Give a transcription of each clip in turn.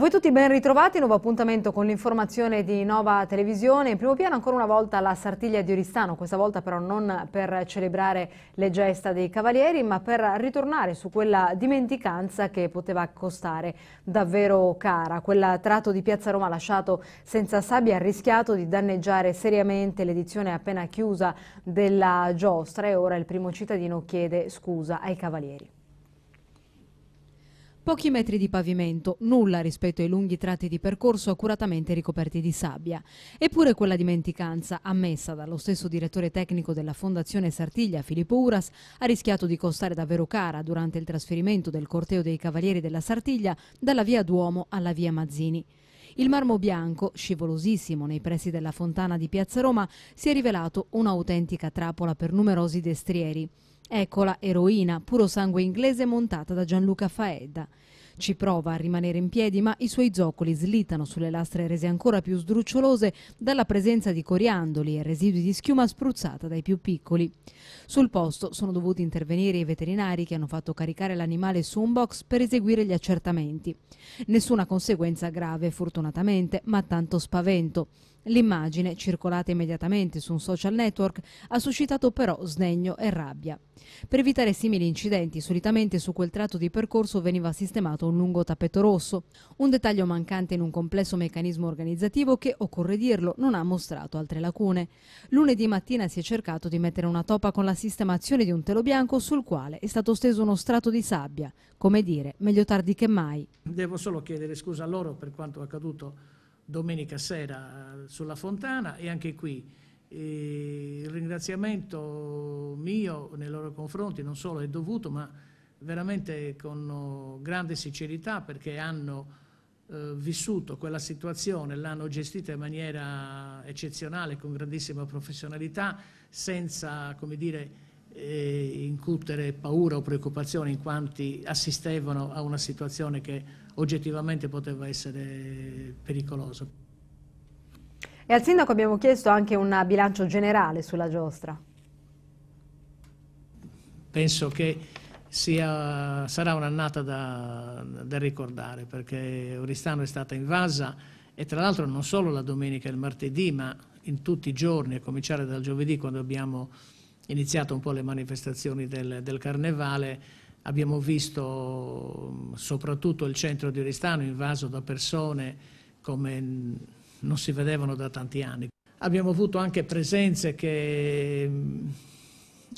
voi tutti ben ritrovati, nuovo appuntamento con l'informazione di Nova Televisione. In primo piano ancora una volta la Sartiglia di Oristano, questa volta però non per celebrare le gesta dei cavalieri, ma per ritornare su quella dimenticanza che poteva costare davvero cara. Quel tratto di Piazza Roma lasciato senza sabbia ha rischiato di danneggiare seriamente l'edizione appena chiusa della giostra e ora il primo cittadino chiede scusa ai cavalieri. Pochi metri di pavimento, nulla rispetto ai lunghi tratti di percorso accuratamente ricoperti di sabbia. Eppure quella dimenticanza, ammessa dallo stesso direttore tecnico della Fondazione Sartiglia, Filippo Uras, ha rischiato di costare davvero cara durante il trasferimento del corteo dei Cavalieri della Sartiglia dalla via Duomo alla via Mazzini. Il marmo bianco, scivolosissimo nei pressi della fontana di Piazza Roma, si è rivelato un'autentica trappola per numerosi destrieri. Eccola eroina, puro sangue inglese montata da Gianluca Faedda. Ci prova a rimanere in piedi, ma i suoi zoccoli slittano sulle lastre rese ancora più sdrucciolose dalla presenza di coriandoli e residui di schiuma spruzzata dai più piccoli. Sul posto sono dovuti intervenire i veterinari che hanno fatto caricare l'animale su un box per eseguire gli accertamenti. Nessuna conseguenza grave, fortunatamente, ma tanto spavento. L'immagine, circolata immediatamente su un social network, ha suscitato però sdegno e rabbia. Per evitare simili incidenti, solitamente su quel tratto di percorso veniva sistemato un lungo tappeto rosso, un dettaglio mancante in un complesso meccanismo organizzativo che, occorre dirlo, non ha mostrato altre lacune. Lunedì mattina si è cercato di mettere una toppa con la sistemazione di un telo bianco sul quale è stato steso uno strato di sabbia. Come dire, meglio tardi che mai. Devo solo chiedere scusa a loro per quanto accaduto domenica sera sulla Fontana e anche qui e il ringraziamento mio nei loro confronti non solo è dovuto ma veramente con oh, grande sincerità perché hanno eh, vissuto quella situazione, l'hanno gestita in maniera eccezionale, con grandissima professionalità, senza come dire, eh, incutere paura o preoccupazione in quanti assistevano a una situazione che oggettivamente poteva essere pericoloso. E al sindaco abbiamo chiesto anche un bilancio generale sulla giostra. Penso che sia, sarà un'annata da, da, ricordare perché Oristano è stata invasa e tra l'altro non solo la domenica e il martedì ma in tutti i giorni, a cominciare dal giovedì quando abbiamo iniziato un po' le manifestazioni del, del Carnevale, Abbiamo visto soprattutto il centro di Oristano invaso da persone come non si vedevano da tanti anni. Abbiamo avuto anche presenze che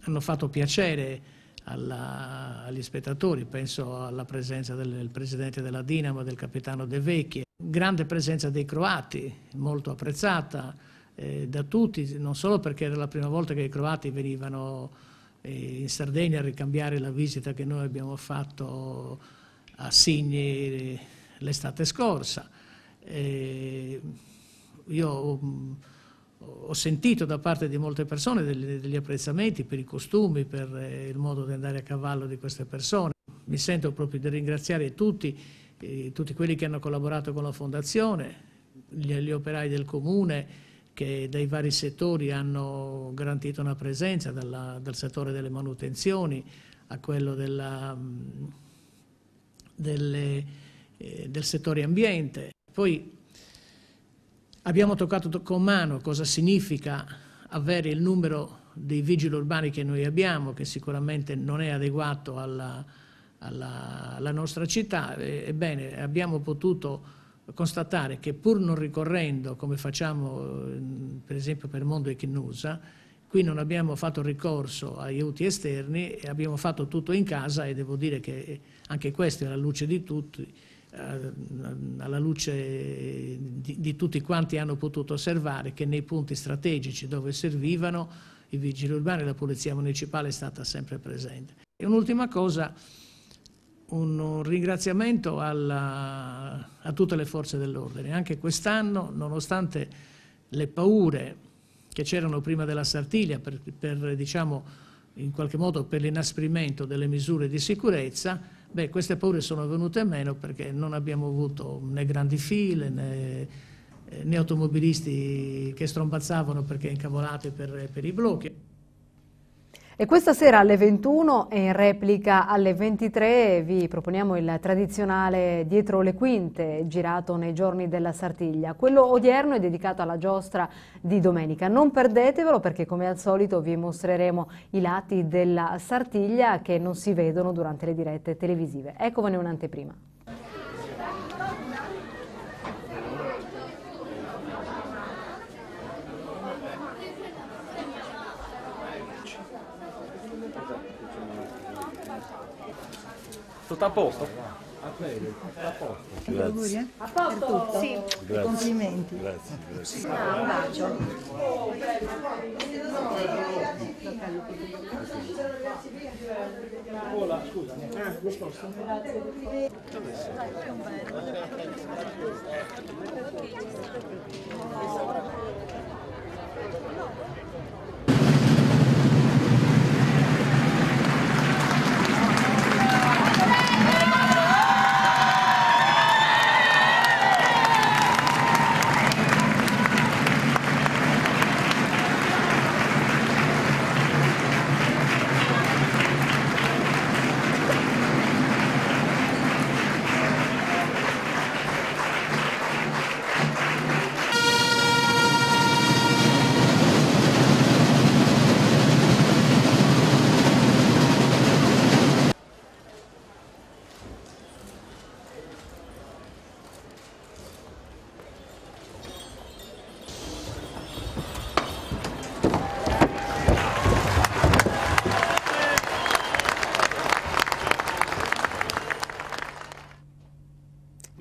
hanno fatto piacere alla, agli spettatori, penso alla presenza del, del presidente della Dinamo, del capitano De Vecchie. grande presenza dei croati, molto apprezzata eh, da tutti, non solo perché era la prima volta che i croati venivano in Sardegna a ricambiare la visita che noi abbiamo fatto a Signi l'estate scorsa. E io ho sentito da parte di molte persone degli, apprezzamenti per i costumi, per eh, il modo di andare a cavallo di queste persone. Mi sento proprio di ringraziare tutti, eh, tutti quelli che hanno collaborato con la Fondazione, gli operai del Comune, che dai vari settori hanno garantito una presenza, dalla, dal settore delle manutenzioni a quello della, delle, eh, del settore ambiente. Poi abbiamo toccato con mano cosa significa avere il numero dei vigili urbani che noi abbiamo, che sicuramente non è adeguato alla, alla, alla nostra città. Ebbene, abbiamo potuto constatare che pur non ricorrendo, come facciamo eh, per esempio per Mondo e Chinnusa, qui non abbiamo fatto ricorso a aiuti esterni, e abbiamo fatto tutto in casa e devo dire che anche questo è alla luce di tutti, eh, alla luce di, di tutti quanti hanno potuto osservare che nei punti strategici dove servivano i vigili urbani e la polizia municipale è stata sempre presente. E un'ultima cosa, un ringraziamento alla, a tutte le forze dell'ordine. Anche quest'anno, nonostante le paure che c'erano prima della Sartiglia per, per, diciamo, per l'inasprimento delle misure di sicurezza, beh, queste paure sono venute meno perché non abbiamo avuto né grandi file né, né automobilisti che strombazzavano perché incavolati per, per i blocchi. E questa sera alle 21 e in replica alle 23 vi proponiamo il tradizionale Dietro le quinte, girato nei giorni della Sartiglia. Quello odierno è dedicato alla giostra di domenica. Non perdetevelo perché come al solito vi mostreremo i lati della Sartiglia che non si vedono durante le dirette televisive. Eccovene un'anteprima. Tutto a posto? A posto. Grazie. eh? A posto? Sì. Grazie. Complimenti. Grazie, grazie. No, un bacio. Hola, scusa. Ah, disposto. Grazie. Dove sei?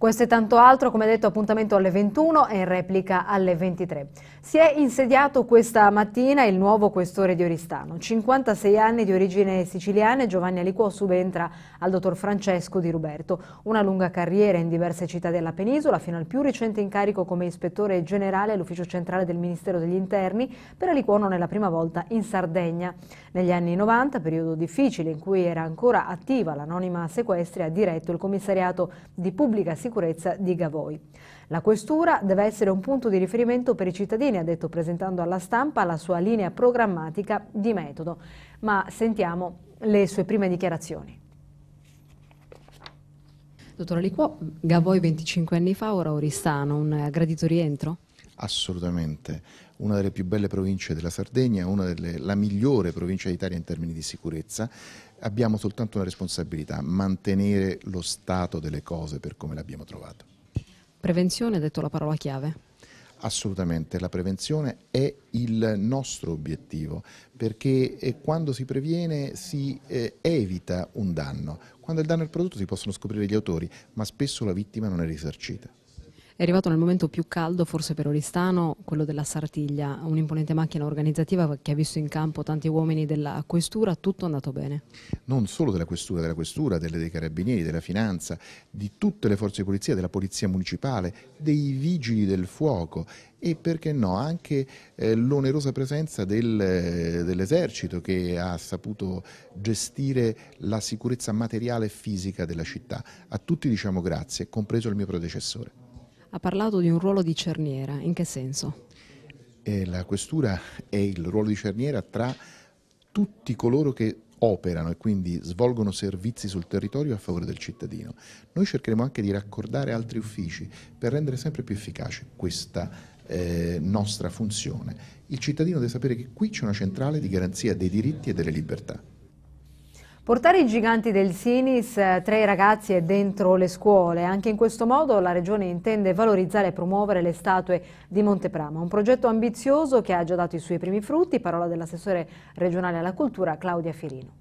Questo e tanto altro, come detto, appuntamento alle 21 e in replica alle 23. Si è insediato questa mattina il nuovo questore di Oristano. 56 anni di origine siciliana, Giovanni Aliquò subentra al dottor Francesco Di Ruberto. Una lunga carriera in diverse città della penisola, fino al più recente incarico come ispettore generale all'ufficio centrale del Ministero degli Interni. Per Aliquò non è la prima volta in Sardegna. Negli anni 90, periodo difficile in cui era ancora attiva l'anonima sequestri, ha diretto il commissariato di pubblica sicurezza sicurezza di Gavoi. La questura deve essere un punto di riferimento per i cittadini, ha detto presentando alla stampa la sua linea programmatica di metodo. Ma sentiamo le sue prime dichiarazioni. Dottor Aliquò, Gavoi 25 anni fa, ora Oristano, un eh, gradito rientro? assolutamente una delle più belle province della Sardegna, una delle, la migliore provincia d'Italia in termini di sicurezza, abbiamo soltanto una responsabilità, mantenere lo stato delle cose per come l'abbiamo trovato. Prevenzione, ha detto la parola chiave. Assolutamente, la prevenzione è il nostro obiettivo perché eh, quando si previene si eh, evita un danno. Quando il danno è prodotto si possono scoprire gli autori, ma spesso la vittima non è risarcita. È arrivato nel momento più caldo, forse per Oristano, quello della Sartiglia, un'imponente macchina organizzativa che ha visto in campo tanti uomini della Questura, tutto è andato bene. Non solo della Questura, della Questura, delle, dei Carabinieri, della Finanza, di tutte le forze di polizia, della Polizia Municipale, dei Vigili del Fuoco e perché no anche eh, l'onerosa presenza del, eh, dell'esercito che ha saputo gestire la sicurezza materiale e fisica della città. A tutti diciamo grazie, compreso il mio predecessore ha parlato di un ruolo di cerniera, in che senso? Eh, la questura è il ruolo di cerniera tra tutti coloro che operano e quindi svolgono servizi sul territorio a favore del cittadino. Noi cercheremo anche di raccordare altri uffici per rendere sempre più efficace questa eh, nostra funzione. Il cittadino deve sapere che qui c'è una centrale di garanzia dei diritti e delle libertà. Portare i giganti del Sinis eh, tra i ragazzi e dentro le scuole. Anche in questo modo la Regione intende valorizzare e promuovere le statue di Monteprama. Un progetto ambizioso che ha già dato i suoi primi frutti, parola dell'assessore regionale alla cultura Claudia Firino.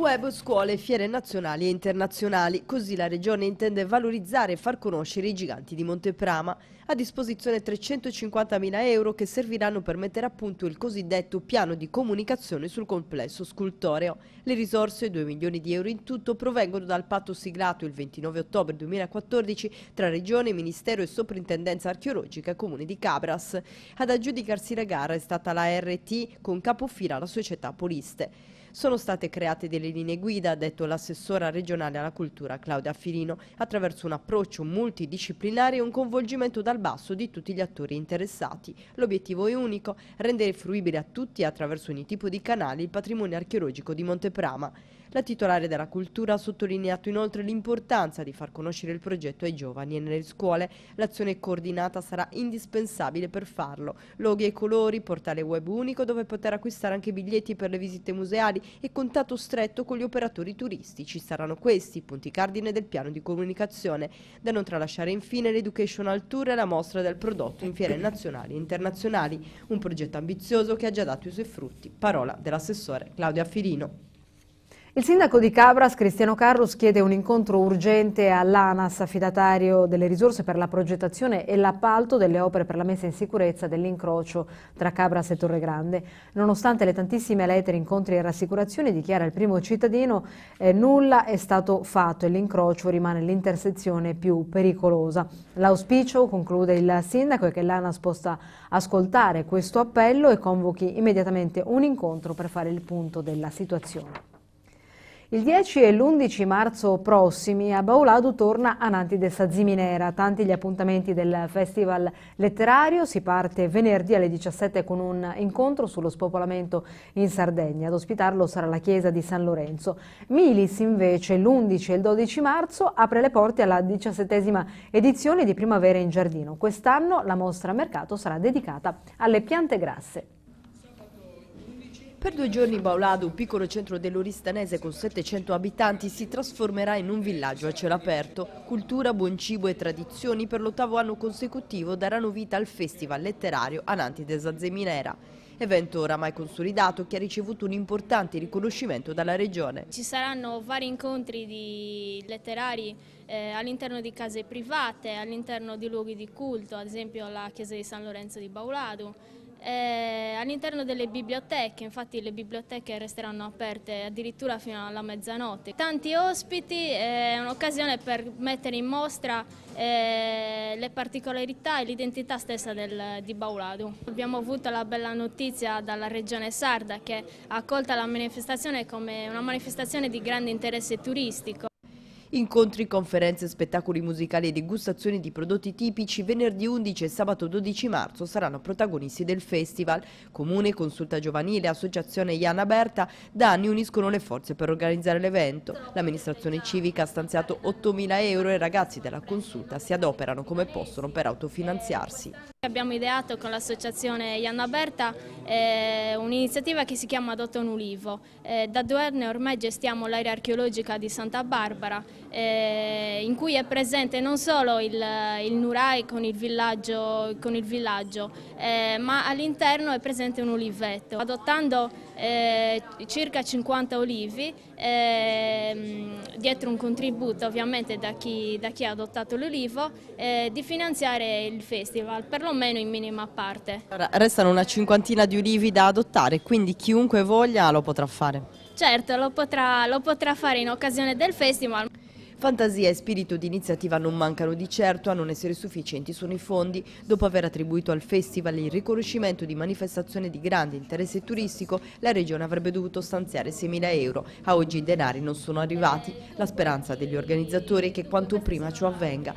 Web, scuole, fiere nazionali e internazionali. Così la Regione intende valorizzare e far conoscere i giganti di Monteprama. A disposizione 350.000 euro che serviranno per mettere a punto il cosiddetto piano di comunicazione sul complesso scultoreo. Le risorse, 2 milioni di euro in tutto, provengono dal patto siglato il 29 ottobre 2014 tra Regione, Ministero e Soprintendenza Archeologica Comune di Cabras. Ad aggiudicarsi la gara è stata la RT con capofila la società Poliste. Sono state create delle linee guida, ha detto l'assessora regionale alla cultura Claudia Firino, attraverso un approccio multidisciplinare e un coinvolgimento dal basso di tutti gli attori interessati. L'obiettivo è unico, rendere fruibile a tutti attraverso ogni tipo di canale il patrimonio archeologico di Monteprama. La titolare della cultura ha sottolineato inoltre l'importanza di far conoscere il progetto ai giovani e nelle scuole. L'azione coordinata sarà indispensabile per farlo. Loghi e colori, portale web unico dove poter acquistare anche biglietti per le visite museali e contatto stretto con gli operatori turistici. Saranno questi i punti cardine del piano di comunicazione. Da non tralasciare infine l'Educational Tour e la mostra del prodotto in fiere nazionali e internazionali. Un progetto ambizioso che ha già dato i suoi frutti. Parola dell'assessore Claudia Firino. Il sindaco di Cabras, Cristiano Carlos, chiede un incontro urgente all'ANAS, affidatario delle risorse per la progettazione e l'appalto delle opere per la messa in sicurezza dell'incrocio tra Cabras e Torregrande. Nonostante le tantissime lettere, incontri e rassicurazioni, dichiara il primo cittadino, eh, nulla è stato fatto e l'incrocio rimane l'intersezione più pericolosa. L'auspicio, conclude il sindaco, è che l'ANAS possa ascoltare questo appello e convochi immediatamente un incontro per fare il punto della situazione. Il 10 e l'11 marzo prossimi a Bauladu torna Ananti de Saziminera, tanti gli appuntamenti del Festival Letterario, si parte venerdì alle 17 con un incontro sullo spopolamento in Sardegna, ad ospitarlo sarà la chiesa di San Lorenzo. Milis invece l'11 e il 12 marzo apre le porte alla diciassettesima edizione di Primavera in Giardino, quest'anno la mostra a mercato sarà dedicata alle piante grasse. Per due giorni Baulado, un piccolo centro dell'Oristanese con 700 abitanti, si trasformerà in un villaggio a cielo aperto. Cultura, buon cibo e tradizioni per l'ottavo anno consecutivo daranno vita al festival letterario Ananti de Zazzeminera. Evento oramai consolidato che ha ricevuto un importante riconoscimento dalla regione. Ci saranno vari incontri di letterari eh, all'interno di case private, all'interno di luoghi di culto, ad esempio la chiesa di San Lorenzo di Baulado, eh, all'interno delle biblioteche, infatti le biblioteche resteranno aperte addirittura fino alla mezzanotte. Tanti ospiti, eh, è eh, un'occasione per mettere in mostra eh, le particolarità e l'identità stessa del, di Bauladu. Abbiamo avuto la bella notizia dalla regione sarda che ha accolto la manifestazione come una manifestazione di grande interesse turistico. Incontri, conferenze, spettacoli musicali e degustazioni di prodotti tipici venerdì 11 e sabato 12 marzo saranno protagonisti del festival. Comune, Consulta Giovanile e Associazione Iana Berta da anni uniscono le forze per organizzare l'evento. L'amministrazione civica ha stanziato 8.000 euro e i ragazzi della consulta si adoperano come possono per autofinanziarsi. Abbiamo ideato con l'associazione Iana Berta eh, un'iniziativa che si chiama Adotta un Ulivo. Eh, da due anni ormai gestiamo l'area archeologica di Santa Barbara eh, in cui è presente non solo il, il Nurai con il villaggio, con il villaggio eh, ma all'interno è presente un olivetto. Adottando eh, circa 50 olivi, ehm, dietro un contributo ovviamente da chi, da chi ha adottato l'olivo, eh, di finanziare il festival, perlomeno in minima parte. restano una cinquantina di olivi da adottare, quindi chiunque voglia lo potrà fare. Certo, lo potrà, lo potrà fare in occasione del festival. Fantasia e spirito di iniziativa non mancano di certo, a non essere sufficienti sono i fondi. Dopo aver attribuito al festival il riconoscimento di manifestazione di grande interesse turistico, la regione avrebbe dovuto stanziare 6.000 euro. A oggi i denari non sono arrivati. La speranza degli organizzatori è che quanto prima ciò avvenga.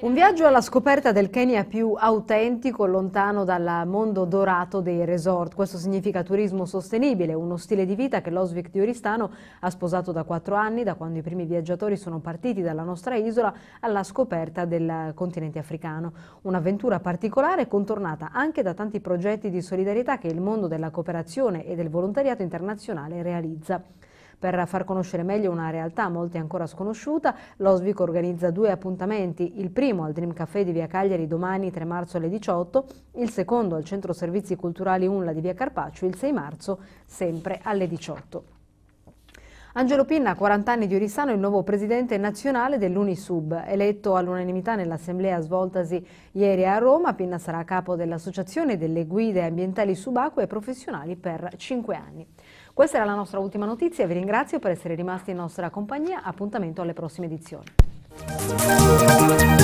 Un viaggio alla scoperta del Kenya più autentico, lontano dal mondo dorato dei resort. Questo significa turismo sostenibile, uno stile di vita che l'Oswick di Oristano ha sposato da quattro anni, da quando i primi viaggiatori sono partiti dalla nostra isola alla scoperta del continente africano. Un'avventura particolare contornata anche da tanti progetti di solidarietà che il mondo della cooperazione e del volontariato internazionale realizza per far conoscere meglio una realtà a molti ancora sconosciuta. L'Osvico organizza due appuntamenti, il primo al Dream Café di Via Cagliari domani 3 marzo alle 18, il secondo al Centro Servizi Culturali Unla di Via Carpaccio il 6 marzo sempre alle 18. Angelo Pinna, 40 anni di Orissano, il nuovo presidente nazionale dell'Unisub. Eletto all'unanimità nell'assemblea svoltasi ieri a Roma, Pinna sarà capo dell'Associazione delle Guide Ambientali Subacquee e Professionali per 5 anni. Questa era la nostra ultima notizia, vi ringrazio per essere rimasti in nostra compagnia, appuntamento alle prossime edizioni.